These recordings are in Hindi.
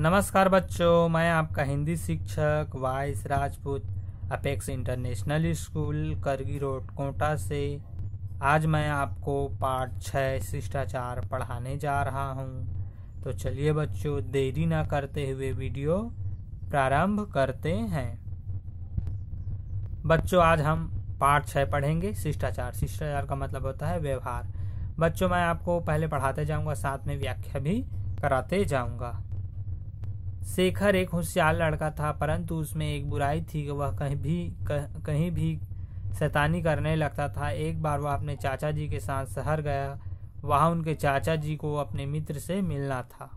नमस्कार बच्चों मैं आपका हिंदी शिक्षक वाइस Rajput Apex International School Kargi road Kota से आज मैं आपको पार्ट छः शिष्टाचार पढ़ाने जा रहा हूँ तो चलिए बच्चों देरी ना करते हुए वीडियो प्रारंभ करते हैं बच्चों आज हम पार्ट छः पढ़ेंगे शिष्टाचार शिष्टाचार का मतलब होता है व्यवहार बच्चों मैं आपको पहले पढ़ाते जाऊँगा साथ में व्याख्या भी कराते जाऊँगा शेखर एक होशियार लड़का था परंतु उसमें एक बुराई थी कि वह कहीं भी कह, कहीं भी शैतानी करने लगता था एक बार वह अपने चाचा जी के साथ शहर गया वहाँ उनके चाचा जी को अपने मित्र से मिलना था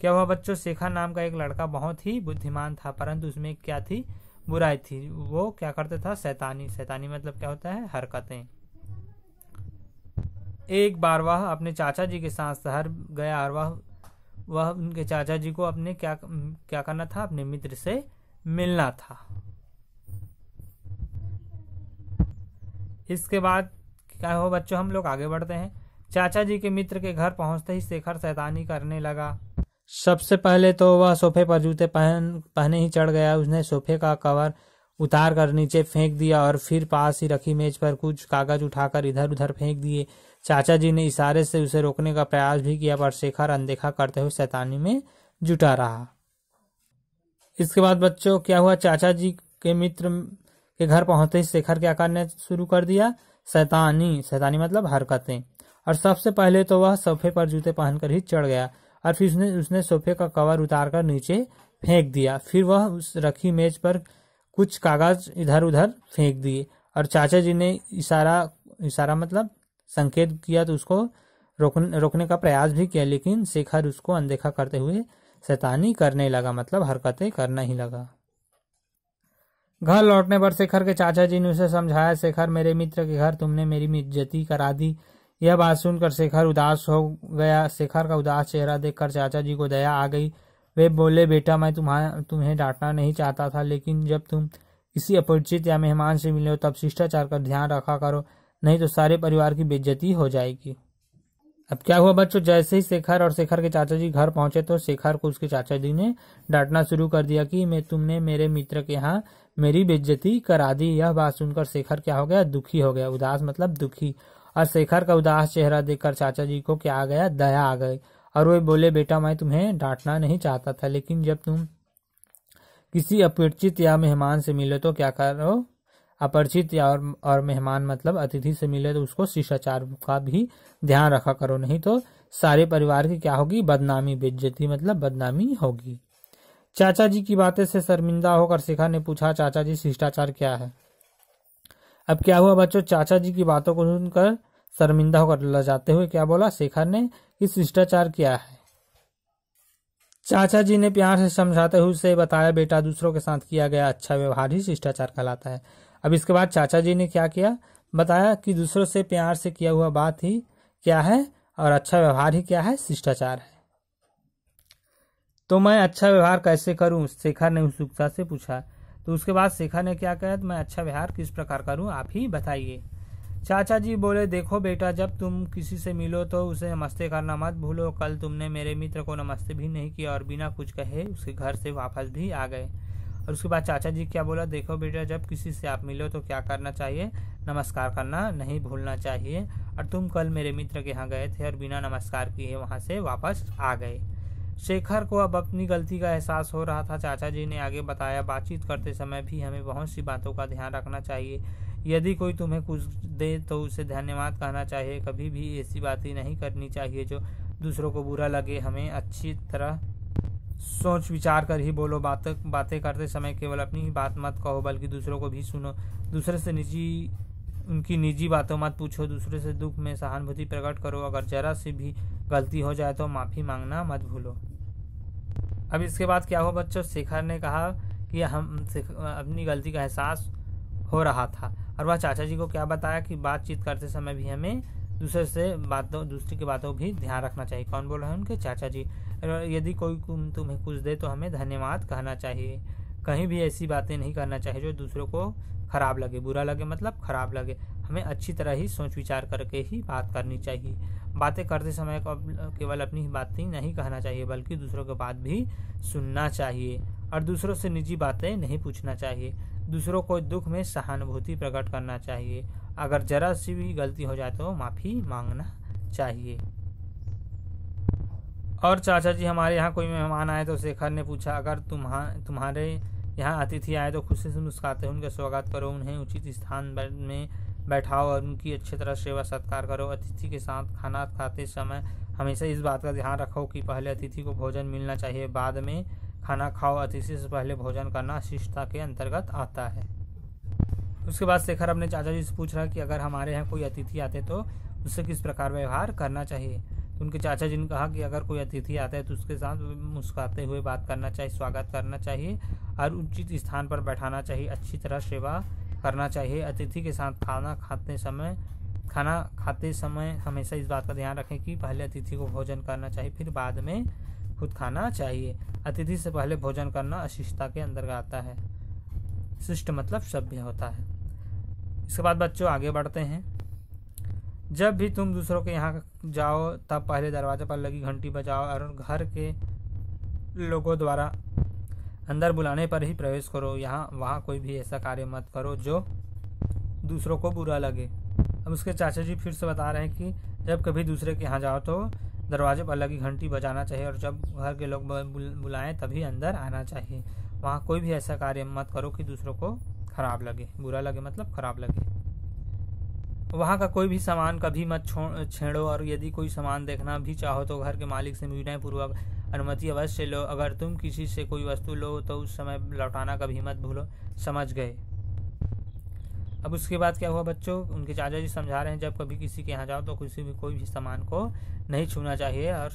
क्या वह बच्चों शेखर नाम का एक लड़का बहुत ही बुद्धिमान था परंतु उसमें क्या थी बुराई थी वो क्या करता था शैतानी शैतानी मतलब क्या होता है हरकतें एक बार वह अपने चाचा जी के साथ शहर गया और वह वह उनके चाचा जी को अपने क्या क्या करना था अपने मित्र से मिलना था इसके बाद क्या हो बच्चों हम लोग आगे बढ़ते हैं चाचा जी के मित्र के घर पहुंचते ही शेखर सैतानी करने लगा सबसे पहले तो वह सोफे पर जूते पहन पहने ही चढ़ गया उसने सोफे का कवर उतार कर नीचे फेंक दिया और फिर पास ही रखी मेज पर कुछ कागज उठाकर इधर उधर फेंक दिए चाचा जी ने इशारे से उसे रोकने का प्रयास भी किया पर शेखर अनदेखा करते हुए शैतानी में जुटा रहा इसके बाद बच्चों क्या हुआ चाचा जी के मित्र के घर पहुंचते ही शेखर क्या करने शुरू कर दिया शैतानी शैतानी मतलब हरकतें और सबसे पहले तो वह सोफे पर जूते पहनकर ही चढ़ गया और फिर उसने उसने सोफे का कवर उतार कर नीचे फेंक दिया फिर वह उस रखी मेज पर कुछ कागज इधर उधर फेंक दिए और चाचा जी ने इशारा इशारा मतलब संकेत किया तो उसको रोकने रोकने का प्रयास भी किया लेकिन शेखर उसको अनदेखा करते हुए शैतानी करने लगा मतलब हरकतें करने ही लगा घर लौटने पर शेखर के चाचा जी ने उसे समझाया शेखर मेरे मित्र के घर तुमने मेरी इज्जती करा दी यह बात सुनकर शेखर उदास हो गया शेखर का उदास चेहरा देखकर चाचा जी को दया आ गई वे बोले बेटा मैं तुम्हारा तुम्हें डांटना नहीं चाहता था लेकिन जब तुम किसी अपरिचित या मेहमान से मिले हो तब शिष्टाचार का ध्यान रखा करो नहीं तो सारे परिवार की बेज्जती हो जाएगी अब क्या हुआ बच्चों जैसे ही शेखर और शेखर के चाचा जी घर पहुंचे तो शेखर को उसके चाचा जी ने डांटना शुरू कर दिया कि मैं तुमने मेरे मित्र के यहाँ मेरी बेज्जती करा दी यह बात सुनकर शेखर क्या हो गया दुखी हो गया उदास मतलब दुखी और शेखर का उदास चेहरा देखकर चाचा जी को क्या आ गया दया आ गई और वे बोले बेटा मैं तुम्हें डांटना नहीं चाहता था लेकिन जब तुम किसी अपरिचित या मेहमान से मिले तो क्या करो अपरिचित या और, और मेहमान मतलब अतिथि से मिले तो उसको शिष्टाचार का भी ध्यान रखा करो नहीं तो सारे परिवार की क्या होगी बदनामी बेज्जती मतलब बदनामी होगी चाचा जी की बातें से शर्मिंदा होकर शिखा ने पूछा चाचा जी शिष्टाचार क्या है अब क्या हुआ बच्चों चाचा जी की बातों को सुनकर शर्मिंदा होकर लजाते हुए क्या बोला शेखर ने कि शिष्टाचार किया है चाचा जी ने प्यार से समझाते हुए उसे बताया बेटा दूसरों के साथ किया गया अच्छा व्यवहार ही शिष्टाचार कहलाता है अब इसके बाद चाचा जी ने क्या किया बताया कि दूसरों से प्यार से किया हुआ बात ही क्या है और अच्छा व्यवहार ही क्या है शिष्टाचार है तो मैं अच्छा व्यवहार कैसे करूं शेखर ने उत्सुकता से पूछा तो उसके बाद शेखर ने क्या कहा मैं अच्छा व्यवहार किस प्रकार करूं आप ही बताइए चाचा जी बोले देखो बेटा जब तुम किसी से मिलो तो उसे नमस्ते करना मत भूलो कल तुमने मेरे मित्र को नमस्ते भी नहीं किया और बिना कुछ कहे उसके घर से वापस भी आ गए और उसके बाद चाचा जी क्या बोला देखो बेटा जब किसी से आप मिलो तो क्या करना चाहिए नमस्कार करना नहीं भूलना चाहिए और तुम कल मेरे मित्र के यहाँ गए थे और बिना नमस्कार किए वहाँ से वापस आ गए शेखर को अब अपनी गलती का एहसास हो रहा था चाचा जी ने आगे बताया बातचीत करते समय भी हमें बहुत सी बातों का ध्यान रखना चाहिए यदि कोई तुम्हें कुछ दे तो उसे धन्यवाद कहना चाहिए कभी भी ऐसी बातें नहीं करनी चाहिए जो दूसरों को बुरा लगे हमें अच्छी तरह सोच विचार कर ही बोलो बात बातें करते समय केवल अपनी ही बात मत कहो बल्कि दूसरों को भी सुनो दूसरे से निजी उनकी निजी बातों मत पूछो दूसरे से दुख में सहानुभूति प्रकट करो अगर जरा सी भी गलती हो जाए तो माफ़ी मांगना मत भूलो अब इसके बाद क्या हो बच्चों शेखर ने कहा कि हम अपनी गलती का एहसास हो रहा था और वह चाचा जी को क्या बताया कि बातचीत करते समय भी हमें दूसरे से बातों दूसरे की बातों भी ध्यान रखना चाहिए कौन बोल रहे हैं उनके चाचा जी यदि कोई तुम्हें कुछ दे तो हमें धन्यवाद कहना चाहिए कहीं भी ऐसी बातें नहीं करना चाहिए जो दूसरों को खराब लगे बुरा लगे मतलब खराब लगे हमें अच्छी तरह ही सोच विचार करके ही बात करनी चाहिए बातें करते समय केवल अपनी ही बातें नहीं कहना चाहिए बल्कि दूसरों के बात भी सुनना चाहिए और दूसरों से निजी बातें नहीं पूछना चाहिए दूसरों को दुख में सहानुभूति प्रकट करना चाहिए अगर जरा सी भी गलती हो जाए तो माफ़ी मांगना चाहिए और चाचा जी हमारे यहाँ कोई मेहमान आए तो शेखर ने पूछा अगर तुम्हा तुम्हारे यहाँ अतिथि आए तो खुशी से मुस्काते हैं उनका स्वागत करो उन्हें उचित स्थान में बैठाओ और उनकी अच्छी तरह सेवा सत्कार करो अतिथि के साथ खाना खाते समय हमेशा इस बात का ध्यान रखो कि पहले अतिथि को भोजन मिलना चाहिए बाद में खाना खाओ अतिथि से पहले भोजन करना शिष्टता के अंतर्गत आता है उसके बाद शेखर अपने चाचा जी से पूछ रहा कि अगर हमारे यहाँ कोई अतिथि आते तो उससे किस प्रकार व्यवहार करना चाहिए तो उनके चाचा जी ने कहा कि अगर कोई अतिथि आता है तो उसके साथ मुस्कुराते हुए बात करना चाहिए स्वागत करना चाहिए और उचित स्थान पर बैठाना चाहिए अच्छी तरह सेवा करना चाहिए अतिथि के साथ खाना खाते समय खाना खाते समय हमेशा इस बात का ध्यान रखें कि पहले अतिथि को भोजन करना चाहिए फिर बाद में खुद खाना चाहिए अतिथि से पहले भोजन करना अशिष्टता के अंदर आता है शिष्ट मतलब सभ्य होता है इसके बाद बच्चों आगे बढ़ते हैं जब भी तुम दूसरों के यहाँ जाओ तब पहले दरवाजे पर लगी घंटी बजाओ और घर के लोगों द्वारा अंदर बुलाने पर ही प्रवेश करो यहाँ वहाँ कोई भी ऐसा कार्य मत करो जो दूसरों को बुरा लगे अब उसके चाचा जी फिर से बता रहे हैं कि जब कभी दूसरे के यहाँ जाओ तो दरवाजे पर लगी घंटी बजाना चाहिए और जब घर के लोग बुलाएं तभी अंदर आना चाहिए वहाँ कोई भी ऐसा कार्य मत करो कि दूसरों को खराब लगे बुरा लगे मतलब खराब लगे वहाँ का कोई भी सामान कभी मत छोड़ छेड़ो और यदि कोई सामान देखना भी चाहो तो घर के मालिक से पूर्वक अनुमति अवश्य लो अगर तुम किसी से कोई वस्तु लो तो उस समय लौटाना कभी मत भूलो समझ गए अब उसके बाद क्या हुआ बच्चों उनके चाचा जी समझा रहे हैं जब कभी किसी के यहाँ जाओ तो किसी भी कोई भी सामान को नहीं छूना चाहिए और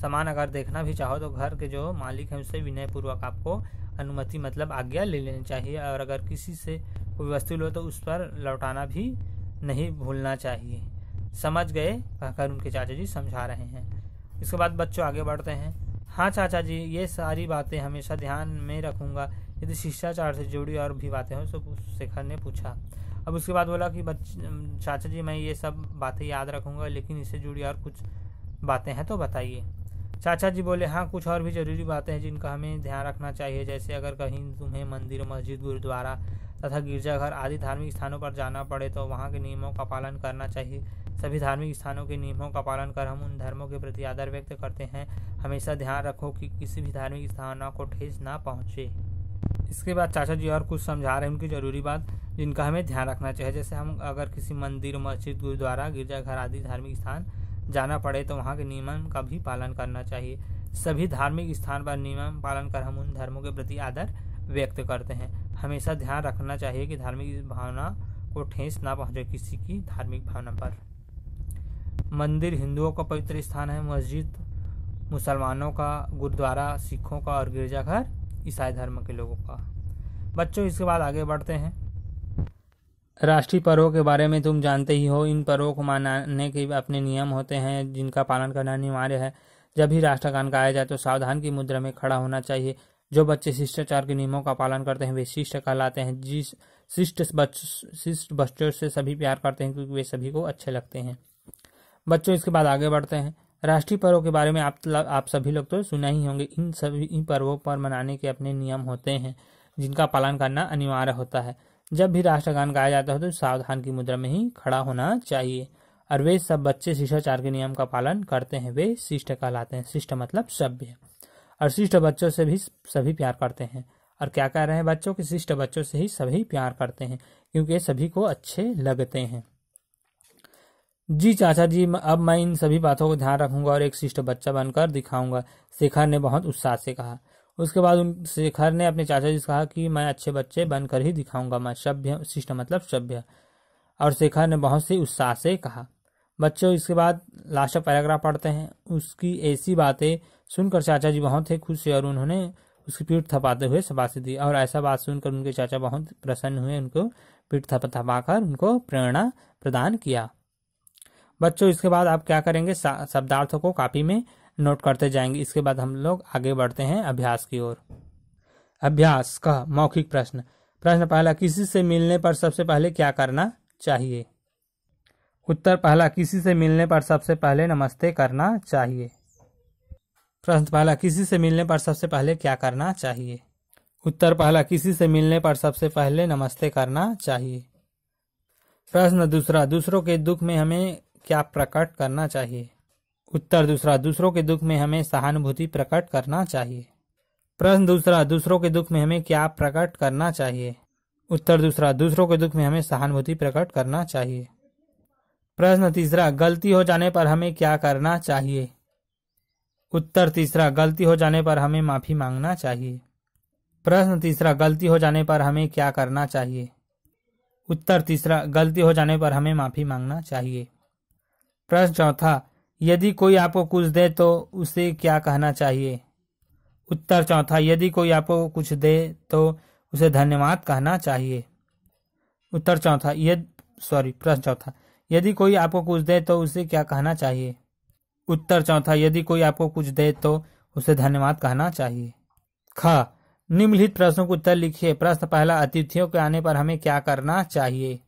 सामान अगर देखना भी चाहो तो घर के जो मालिक हैं उससे विनयपूर्वक आपको अनुमति मतलब आज्ञा ले लेनी चाहिए और अगर किसी से कोई वस्तु लो तो उस पर लौटाना भी नहीं भूलना चाहिए समझ गए कहकर उनके चाचा जी समझा रहे हैं इसके बाद बच्चों आगे बढ़ते हैं हाँ चाचा जी ये सारी बातें हमेशा ध्यान में रखूँगा यदि शिष्टाचार से जुड़ी और भी बातें हों तो शेखर ने पूछा अब उसके बाद बोला कि चाचा जी मैं ये सब बातें याद रखूँगा लेकिन इससे जुड़ी और कुछ बातें हैं तो बताइए चाचा जी बोले हाँ कुछ और भी ज़रूरी बातें हैं जिनका हमें ध्यान रखना चाहिए जैसे अगर कहीं तुम्हें मंदिर मस्जिद गुरुद्वारा तथा गिरजाघर आदि धार्मिक स्थानों पर जाना पड़े तो वहाँ के नियमों का पालन करना चाहिए सभी धार्मिक स्थानों के नियमों का पालन कर हम उन धर्मों के प्रति आदर व्यक्त करते हैं हमेशा ध्यान रखो कि किसी भी धार्मिक स्थानों को ठेस ना पहुँचे इसके बाद चाचा जी और कुछ समझा रहे हैं उनकी ज़रूरी बात जिनका हमें ध्यान रखना चाहिए जैसे हम अगर किसी मंदिर मस्जिद गुरुद्वारा गिरजाघर आदि धार्मिक स्थान जाना पड़े तो वहाँ के नियम का भी पालन करना चाहिए सभी धार्मिक स्थान पर नियम पालन कर हम उन धर्मों के प्रति आदर व्यक्त करते हैं हमेशा ध्यान रखना चाहिए कि धार्मिक भावना को ठेस ना पहुँचे किसी की धार्मिक भावना पर मंदिर हिंदुओं का पवित्र स्थान है मस्जिद मुसलमानों का गुरुद्वारा सिखों का और गिरजाघर ईसाई धर्म के लोगों का बच्चों इसके बाद आगे बढ़ते हैं राष्ट्रीय पर्वों के बारे में तुम जानते ही हो इन पर्वों को मनाने के अपने नियम होते हैं जिनका पालन करना अनिवार्य है जब भी राष्ट्रगान गाया जाए तो सावधान की मुद्रा में खड़ा होना चाहिए जो बच्चे शिष्टाचार के नियमों का पालन करते हैं वे शिष्ट कहलाते हैं जिस शिष्ट शिष्ट बच्चों से सभी प्यार करते हैं क्योंकि वे सभी को अच्छे लगते हैं बच्चों इसके बाद आगे बढ़ते हैं राष्ट्रीय पर्वों के बारे में आप आप सभी लोग तो सुना ही होंगे इन सभी इन पर्वों पर मनाने के अपने नियम होते हैं जिनका पालन करना अनिवार्य होता है जब भी राष्ट्रगान गाया जाता है तो सावधान की मुद्रा में ही खड़ा होना चाहिए और वे सब बच्चे शिष्टाचार के नियम का पालन करते हैं वे शिष्ट कहलाते हैं शिष्ट मतलब सभ्य और शिष्ट बच्चों से भी सभी प्यार करते हैं और क्या कह रहे हैं बच्चों के शिष्ट बच्चों से ही सभी प्यार करते हैं क्योंकि सभी को अच्छे लगते हैं जी चाचा जी अब मैं इन सभी बातों को ध्यान रखूंगा और एक शिष्ट बच्चा बनकर दिखाऊंगा शेखर ने बहुत उत्साह से कहा उसके बाद उन शेखर ने अपने चाचा जी से कहा कि मैं अच्छे बच्चे बनकर ही दिखाऊंगा मैं सभ्य शिष्ट मतलब सभ्य और शेखर ने बहुत से उत्साह से कहा बच्चों इसके बाद लास्ट पैराग्राफ पढ़ते हैं उसकी ऐसी बातें सुनकर चाचा जी बहुत ही खुश और उन्होंने उसकी पीठ थपाते हुए शबासी दी और ऐसा बात सुनकर उनके चाचा बहुत प्रसन्न हुए उनको पीठ थप थपाकर उनको प्रेरणा प्रदान किया बच्चों इसके बाद आप क्या करेंगे शब्दार्थों को कापी में नोट करते जाएंगे इसके बाद हम लोग आगे बढ़ते हैं अभ्यास की ओर अभ्यास का मौखिक प्रश्न प्रश्न पहला किसी से मिलने पर सबसे पहले क्या करना चाहिए उत्तर पहला किसी से मिलने पर सबसे पहले नमस्ते करना चाहिए प्रश्न पहला किसी से मिलने पर सबसे पहले क्या करना चाहिए उत्तर पहला किसी से मिलने पर सबसे पहले नमस्ते करना चाहिए प्रश्न दूसरा दूसरों के दुख में हमें क्या प्रकट करना चाहिए उत्तर दूसरा दूसरों के दुख में हमें सहानुभूति प्रकट करना चाहिए प्रश्न दूसरा दूसरों के दुख में हमें क्या प्रकट करना चाहिए उत्तर दूसरा दूसरों के दुख में हमें सहानुभूति प्रकट करना चाहिए प्रश्न तीसरा गलती हो जाने पर हमें क्या करना चाहिए उत्तर तीसरा गलती हो जाने पर हमें माफी मांगना चाहिए प्रश्न तीसरा गलती हो जाने पर हमें क्या करना चाहिए उत्तर तीसरा गलती हो जाने पर हमें माफी मांगना चाहिए प्रश्न चौथा यदि कोई आपको कुछ दे तो उसे क्या कहना चाहिए उत्तर चौथा यदि कोई आपको कुछ दे तो उसे धन्यवाद कहना चाहिए उत्तर चौथा यद सॉरी प्रश्न चौथा यदि कोई आपको कुछ दे तो उसे क्या कहना चाहिए उत्तर चौथा यदि कोई आपको कुछ दे तो उसे धन्यवाद कहना चाहिए ख निम्नलिखित प्रश्नों को उत्तर लिखिए प्रश्न पहला अतिथियों के आने पर हमें क्या करना चाहिए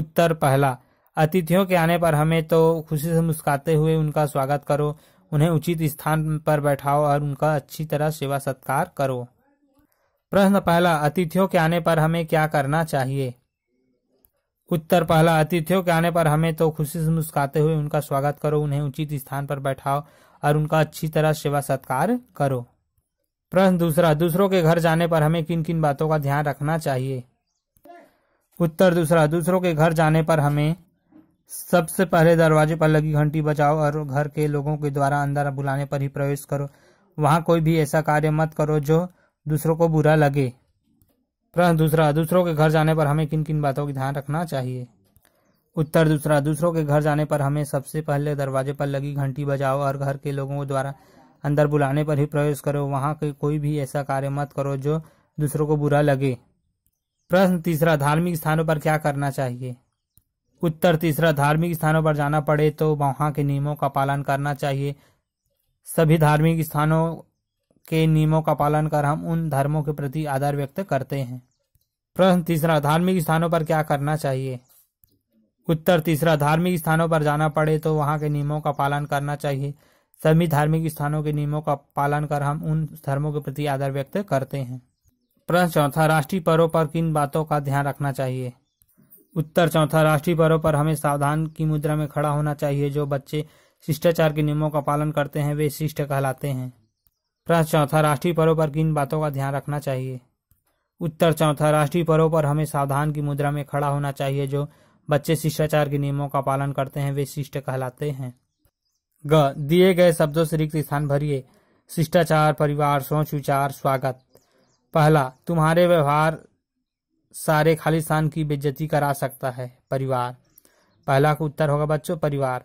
उत्तर पहला अतिथियों के आने पर हमें तो खुशी से मुस्काते हुए उनका स्वागत करो उन्हें उचित स्थान पर बैठाओ और उनका अच्छी तरह सेवा सत्कार करो प्रश्न पहला अतिथियों के आने पर हमें क्या करना चाहिए उत्तर पहला अतिथियों के आने पर हमें तो खुशी से मुस्काते हुए उनका स्वागत करो उन्हें उचित स्थान पर बैठाओ और उनका अच्छी तरह सेवा सत्कार करो प्रश्न दूसरा दूसरों के घर जाने पर हमें किन किन बातों का ध्यान रखना चाहिए उत्तर दूसरा दूसरों के घर जाने पर हमें सबसे पहले दरवाजे पर लगी घंटी बजाओ और घर के लोगों के द्वारा अंदर बुलाने पर ही प्रवेश करो वहां कोई भी ऐसा कार्य मत करो जो दूसरों को बुरा लगे प्रश्न दूसरा दूसरों के घर जाने पर हमें किन किन बातों का ध्यान रखना चाहिए उत्तर दूसरा दूसरों के घर जाने पर हमें सबसे पहले दरवाजे पर लगी घंटी बजाओ और घर के लोगों द्वारा अंदर बुलाने पर ही प्रवेश करो वहां के कोई भी ऐसा कार्य मत करो जो दूसरों को बुरा लगे प्रश्न तीसरा धार्मिक स्थानों पर क्या करना चाहिए उत्तर तीसरा धार्मिक स्थानों पर जाना पड़े तो वहां के नियमों का पालन करना चाहिए सभी धार्मिक स्थानों के नियमों का पालन कर हम उन धर्मों के प्रति आदर व्यक्त करते हैं प्रश्न तीसरा धार्मिक स्थानों पर क्या करना चाहिए उत्तर तीसरा धार्मिक स्थानों पर जाना पड़े तो वहां के नियमों का पालन करना चाहिए सभी धार्मिक स्थानों के नियमों का पालन कर हम उन धर्मों के प्रति आदर व्यक्त करते हैं प्रश्न चौथा राष्ट्रीय पर्व पर किन बातों का ध्यान रखना चाहिए उत्तर चौथा राष्ट्रीय पर्व पर हमें सावधान की मुद्रा में खड़ा होना चाहिए जो बच्चे शिष्टाचार के नियमों का पालन करते हैं वे शिष्ट कहलाते हैं प्रश्न चौथा राष्ट्रीय पर्व पर किन बातों का ध्यान रखना चाहिए उत्तर चौथा राष्ट्रीय पर्व पर हमें सावधान की मुद्रा में खड़ा होना चाहिए जो बच्चे शिष्टाचार के नियमों का पालन करते हैं वे शिष्ट कहलाते हैं ग दिए गए शब्दों से रिक्त स्थान भरिए शिष्टाचार परिवार सोच विचार स्वागत पहला तुम्हारे व्यवहार सारे खालिस्तान की बेज्जती करा सकता है परिवार पहला का उत्तर होगा बच्चों परिवार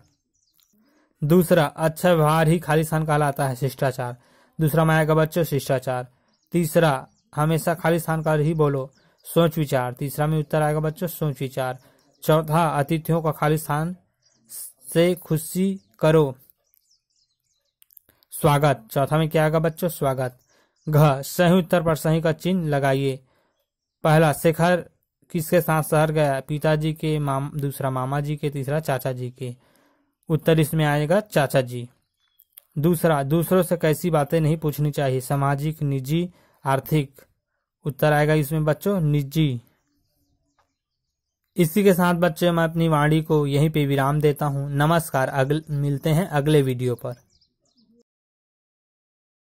दूसरा अच्छा व्यवहार ही खालिस्तान कहलाता है शिष्टाचार दूसरा में आएगा बच्चों शिष्टाचार तीसरा हमेशा खालिस्तान का ही बोलो सोच विचार तीसरा में उत्तर आएगा बच्चों सोच विचार चौथा अतिथियों का खालिस्तान से खुशी करो स्वागत चौथा में क्या आएगा बच्चों स्वागत घ सही उत्तर पर सही का चिन्ह लगाइए पहला शेखर किसके साथ शहर गया पिताजी के माम दूसरा मामा जी के तीसरा चाचा जी के उत्तर इसमें आएगा चाचा जी दूसरा दूसरों से कैसी बातें नहीं पूछनी चाहिए सामाजिक निजी आर्थिक उत्तर आएगा इसमें बच्चों निजी इसी के साथ बच्चे मैं अपनी वाणी को यहीं पे विराम देता हूँ नमस्कार अगले मिलते हैं अगले वीडियो पर